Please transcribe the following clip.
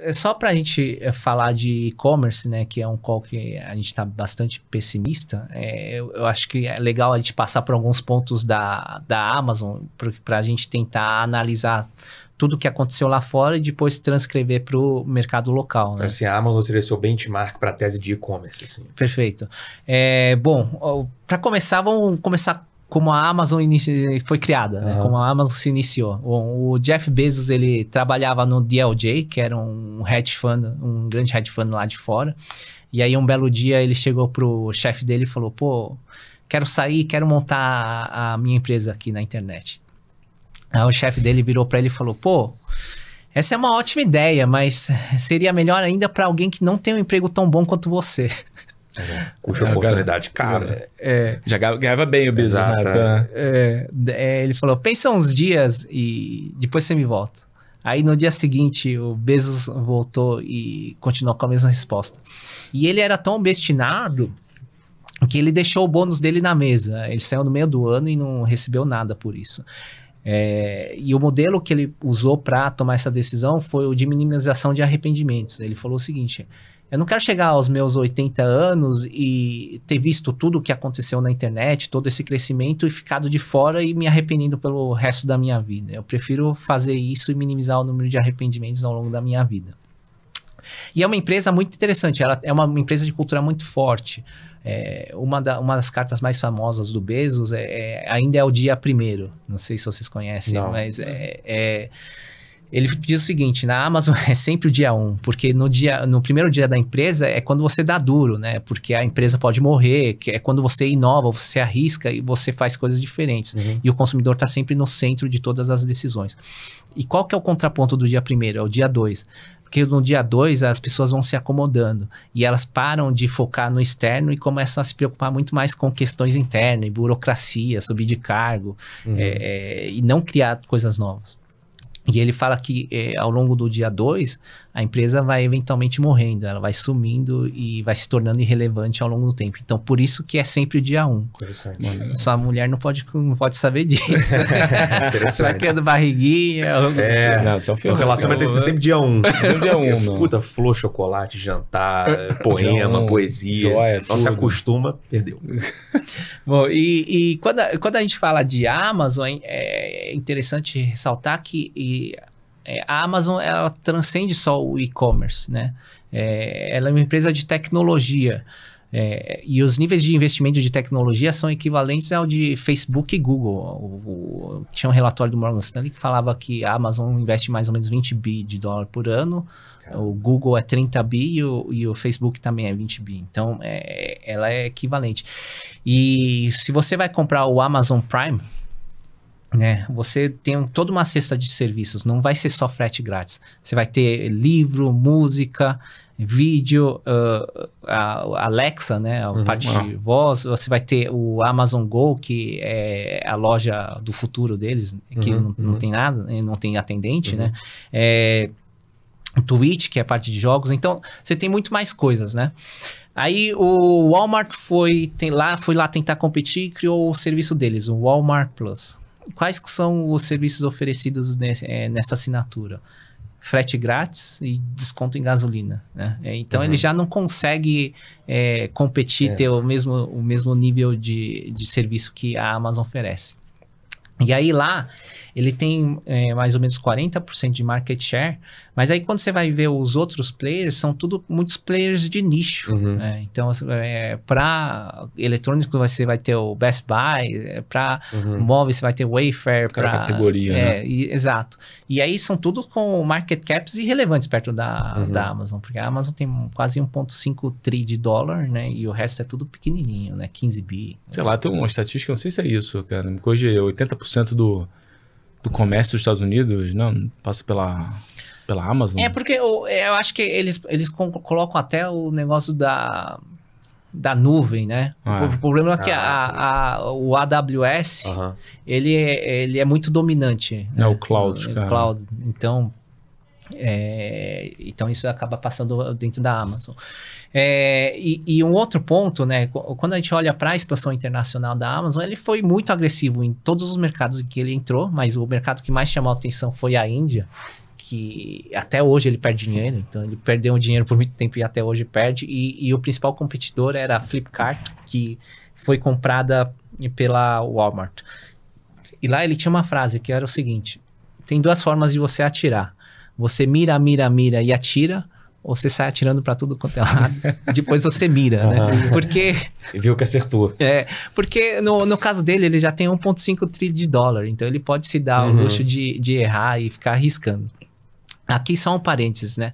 É só para a gente eh, falar de e-commerce, né, que é um call que a gente está bastante pessimista, é, eu, eu, acho que é legal a gente passar por alguns pontos da, da Amazon para a gente tentar analisar tudo o que aconteceu lá fora e depois transcrever para o mercado local. Né? Assim, a Amazon seria seu benchmark para a tese de e-commerce. Assim. Perfeito. É, bom, para começar, vamos começar como a Amazon inici... foi criada, uhum. né? como a Amazon se iniciou. O, Jeff Bezos ele trabalhava no DLJ, que era um hedge fund, um grande hedge fund lá de fora. E aí um belo dia ele chegou pro chefe dele e falou: "Pô, quero sair, quero montar a minha empresa aqui na internet". Aí o chefe dele virou para ele e falou: "Pô, essa é uma ótima ideia, mas seria melhor ainda para alguém que não tem um emprego tão bom quanto você". Custa oportunidade cara. É, é. Já ganhava bem o bizarro. Né? É. é, é, ele falou, pensa uns dias e depois você me volta. Aí no dia seguinte o Bezos voltou e continuou com a mesma resposta. E ele era tão obstinado que ele deixou o bônus dele na mesa. Ele saiu no meio do ano e não recebeu nada por isso. É, e o modelo que ele usou para tomar essa decisão foi o de minimização de arrependimentos. Ele falou o seguinte: eu não quero chegar aos meus 80 anos e ter visto tudo o que aconteceu na internet, todo esse crescimento e ficado de fora e me arrependendo pelo resto da minha vida. Eu prefiro fazer isso e minimizar o número de arrependimentos ao longo da minha vida. E é uma empresa muito interessante, ela é uma empresa de cultura muito forte. É, uma, da, uma das cartas mais famosas do Bezos é, é, ainda é o dia primeiro. Não sei se vocês conhecem, não. mas é, é ele diz o seguinte: na Amazon é sempre o dia 1, um, porque no, dia, no primeiro dia da empresa é quando você dá duro, né? Porque a empresa pode morrer, que é quando você inova, você arrisca e você faz coisas diferentes. Uhum. E o consumidor está sempre no centro de todas as decisões. E qual que é o contraponto do dia primeiro? É o dia 2 porque no dia 2 as pessoas vão se acomodando e elas param de focar no externo e começam a se preocupar muito mais com questões internas, burocracia, subir de cargo uhum. é, é e não criar coisas novas. E ele fala que é, ao longo do dia 2, a empresa vai eventualmente morrendo, ela vai sumindo e vai se tornando irrelevante ao longo do tempo. Então, por isso que é sempre o dia 1. Um. Interessante. Sua mulher não pode, não pode saber disso. Você vai criando barriguinha. É, é. não, só é o relacionamento tem que ser sempre dia 1. Um. dia 1. Um, Puta, flor, chocolate, jantar, poema, não, poesia. Joia, Nossa, se acostuma, perdeu. Bom, e, e, quando, quando a gente fala de Amazon, é interessante ressaltar que é, a Amazon ela transcende só o e-commerce, né? É, ela é uma empresa de tecnologia. É, e os níveis de investimento de tecnologia são equivalentes ao de Facebook e Google. O, o, tinha um relatório do Morgan Stanley que falava que a Amazon investe mais ou menos 20 bi de dólar por ano, o Google é 30 bi e o, e o, Facebook também é 20 bi. Então, é, ela é equivalente. E se você vai comprar o Amazon Prime, né? Você tem toda uma cesta de serviços, não vai ser só frete grátis. Você vai ter livro, música, vídeo, uh, a Alexa, né? A uhum, parte de voz. Você vai ter o Amazon Go, que é a loja do futuro deles, que uhum, não, não, uhum. tem nada, né? não tem atendente, uhum. né? É, Twitch, que é a parte de jogos. Então, você tem muito mais coisas, né? Aí o Walmart foi, tem lá, foi lá tentar competir e criou o serviço deles, o Walmart Plus quais que são os serviços oferecidos nesse, é, nessa assinatura? Frete grátis e desconto em gasolina. Né? É, então uhum. ele já não consegue é, competir, é. ter o mesmo, o mesmo nível de, de serviço que a Amazon oferece. E aí lá ele tem é, mais ou menos 40% de market share, mas aí quando você vai ver os outros players, são tudo muitos players de nicho. Uhum. Né? Então, é, para eletrônico você vai ter o Best Buy, é, para uhum. móveis você vai ter o Wayfair. Para categoria, é, né? E, exato. E aí são tudo com market caps irrelevantes perto da, uhum. da Amazon, porque a Amazon tem quase 1.5 tri de dólar, né? E o resto é tudo pequenininho, né? 15 bi. Sei lá, tem uma estatística, não sei se é isso, cara. Hoje 80% é do do comércio dos Estados Unidos, não? Passa pela pela Amazon. É porque eu, é, eu acho que eles eles colocam até o negócio da da nuvem, né? Ah, o problema é que ah, a, a, o AWS uh -huh. ele, é, ele é muito dominante. É né? o cloud, o, cara. O cloud. Então é, então isso acaba passando dentro da Amazon. É, e, e, um outro ponto, né? Quando a gente olha para a expansão internacional da Amazon, ele foi muito agressivo em todos os mercados em que ele entrou, mas o mercado que mais chamou a atenção foi a Índia, que até hoje ele perde dinheiro, então ele perdeu dinheiro por muito tempo e até hoje perde. E, e o principal competidor era a Flipkart, que foi comprada pela Walmart. E lá ele tinha uma frase que era o seguinte: tem duas formas de você atirar você mira, mira, mira e atira, ou você sai atirando para tudo quanto é lado, depois você mira, né? Porque. E viu que acertou. É, porque no, no caso dele, ele já tem 1,5 trilhão de dólar, então ele pode se dar uhum. o luxo de, de errar e ficar arriscando. Aqui só um parênteses, né?